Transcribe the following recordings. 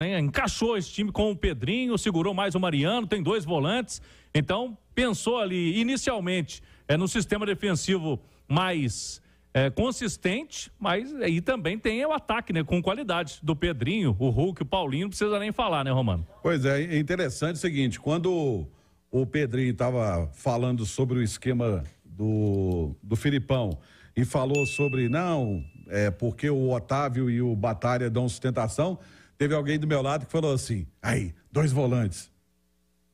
né, encaixou esse time com o Pedrinho, segurou mais o Mariano, tem dois volantes. Então, pensou ali inicialmente é, no sistema defensivo mais é, consistente, mas aí também tem o ataque, né? Com qualidade do Pedrinho, o Hulk, o Paulinho, não precisa nem falar, né, Romano? Pois é, é interessante o seguinte, quando o Pedrinho estava falando sobre o esquema do, do Filipão e falou sobre, não, é porque o Otávio e o Batalha dão sustentação, Teve alguém do meu lado que falou assim: aí, dois volantes.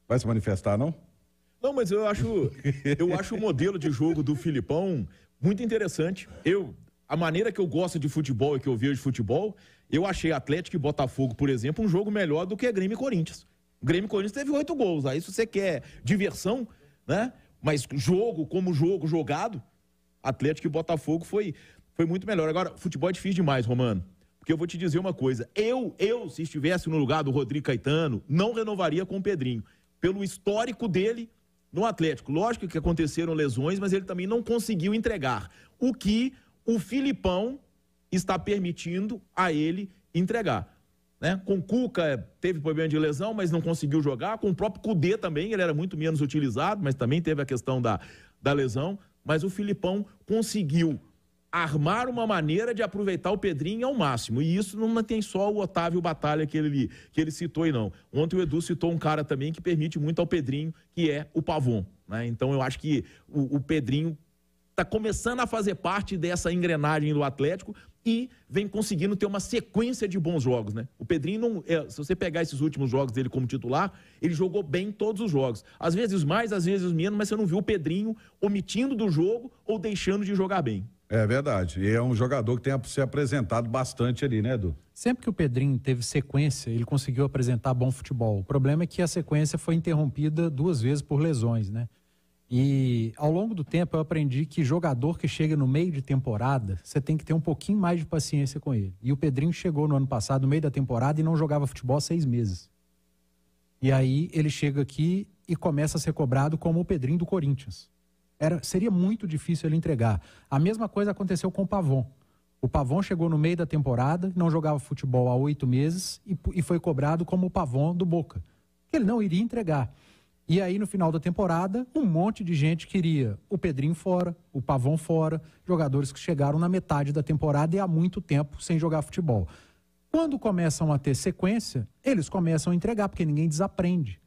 Vai se manifestar, não? Não, mas eu acho, eu acho o modelo de jogo do Filipão muito interessante. Eu, a maneira que eu gosto de futebol e que eu vejo de futebol, eu achei Atlético e Botafogo, por exemplo, um jogo melhor do que Grêmio e Corinthians. Grêmio e Corinthians teve oito gols. Aí se você quer diversão, né? Mas jogo como jogo jogado, Atlético e Botafogo foi, foi muito melhor. Agora, futebol é difícil demais, Romano. Porque eu vou te dizer uma coisa, eu, eu, se estivesse no lugar do Rodrigo Caetano, não renovaria com o Pedrinho. Pelo histórico dele no Atlético. Lógico que aconteceram lesões, mas ele também não conseguiu entregar. O que o Filipão está permitindo a ele entregar. Né? Com Cuca é, teve problema de lesão, mas não conseguiu jogar. Com o próprio Cudê também, ele era muito menos utilizado, mas também teve a questão da, da lesão. Mas o Filipão conseguiu armar uma maneira de aproveitar o Pedrinho ao máximo. E isso não tem só o Otávio Batalha que ele, que ele citou aí, não. Ontem o Edu citou um cara também que permite muito ao Pedrinho, que é o Pavon. Né? Então eu acho que o, o Pedrinho está começando a fazer parte dessa engrenagem do Atlético e vem conseguindo ter uma sequência de bons jogos, né? O Pedrinho, não, é, se você pegar esses últimos jogos dele como titular, ele jogou bem todos os jogos. Às vezes mais, às vezes menos, mas você não viu o Pedrinho omitindo do jogo ou deixando de jogar bem. É verdade. E é um jogador que tem se apresentado bastante ali, né, Edu? Sempre que o Pedrinho teve sequência, ele conseguiu apresentar bom futebol. O problema é que a sequência foi interrompida duas vezes por lesões, né? E ao longo do tempo eu aprendi que jogador que chega no meio de temporada, você tem que ter um pouquinho mais de paciência com ele. E o Pedrinho chegou no ano passado, no meio da temporada, e não jogava futebol há seis meses. E aí ele chega aqui e começa a ser cobrado como o Pedrinho do Corinthians era, seria muito difícil ele entregar. A mesma coisa aconteceu com o Pavon. O Pavon chegou no meio da temporada, não jogava futebol há oito meses e, e foi cobrado como o Pavon do Boca. Que ele não iria entregar. E aí, no final da temporada, um monte de gente queria o Pedrinho fora, o Pavon fora, jogadores que chegaram na metade da temporada e há muito tempo sem jogar futebol. Quando começam a ter sequência, eles começam a entregar, porque ninguém desaprende.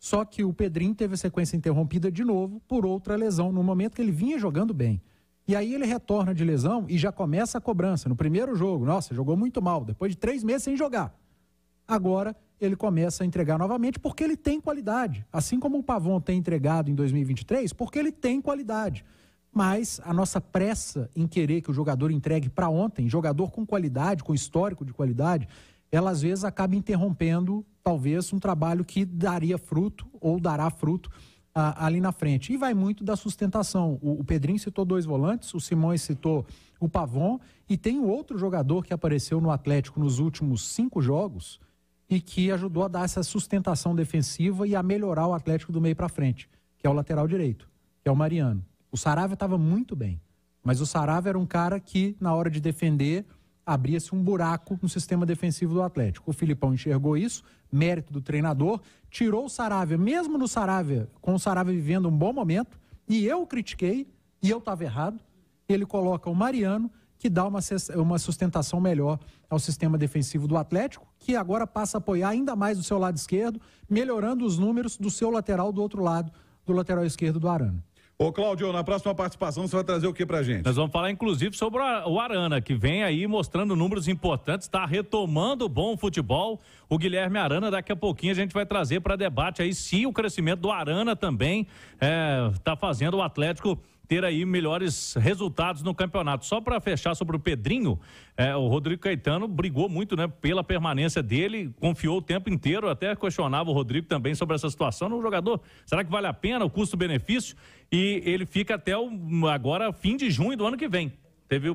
Só que o Pedrinho teve a sequência interrompida de novo por outra lesão, no momento que ele vinha jogando bem. E aí ele retorna de lesão e já começa a cobrança. No primeiro jogo, nossa, jogou muito mal, depois de três meses sem jogar. Agora ele começa a entregar novamente porque ele tem qualidade. Assim como o Pavon tem entregado em 2023, porque ele tem qualidade. Mas a nossa pressa em querer que o jogador entregue para ontem, jogador com qualidade, com histórico de qualidade, ela às vezes acaba interrompendo talvez um trabalho que daria fruto ou dará fruto ah, ali na frente. E vai muito da sustentação. O, o, Pedrinho citou dois volantes, o Simões citou o Pavon, e tem um outro jogador que apareceu no Atlético nos últimos cinco jogos e que ajudou a dar essa sustentação defensiva e a melhorar o Atlético do meio para frente, que é o lateral direito, que é o Mariano. O Sarávia estava muito bem, mas o Sarávia era um cara que, na hora de defender, abria-se um buraco no sistema defensivo do Atlético. O Filipão enxergou isso, mérito do treinador, tirou o Saravia, mesmo no Saravia, com o Saravia vivendo um bom momento, e eu critiquei, e eu estava errado, ele coloca o Mariano, que dá uma, uma sustentação melhor ao sistema defensivo do Atlético, que agora passa a apoiar ainda mais o seu lado esquerdo, melhorando os números do seu lateral do outro lado, do lateral esquerdo do Arana. Ô, Cláudio, na próxima participação você vai trazer o que pra gente? Nós vamos falar, inclusive, sobre o Arana, que vem aí mostrando números importantes, está retomando bom futebol. O Guilherme Arana, daqui a pouquinho, a gente vai trazer para debate aí se o crescimento do Arana também está eh, é, fazendo o Atlético ter aí melhores resultados no campeonato. Só para fechar sobre o Pedrinho, é, o Rodrigo Caetano brigou muito né, pela permanência dele, confiou o tempo inteiro, até questionava o Rodrigo também sobre essa situação. No jogador, será que vale a pena o custo-benefício? E ele fica até o, agora fim de junho do ano que vem teve o,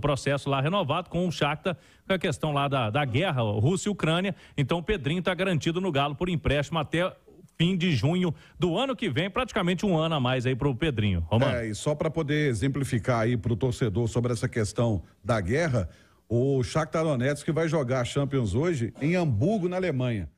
processo lá renovado com o Shakhtar, com a questão lá da, da guerra, Rússia e Ucrânia, então o Pedrinho está garantido no Galo por empréstimo até fim de junho do ano que vem, praticamente um ano a mais aí para o Pedrinho. Romano. É, e só para poder exemplificar aí para o torcedor sobre essa questão da guerra, o Shakhtar Donetsk vai jogar a Champions hoje em Hamburgo, na Alemanha.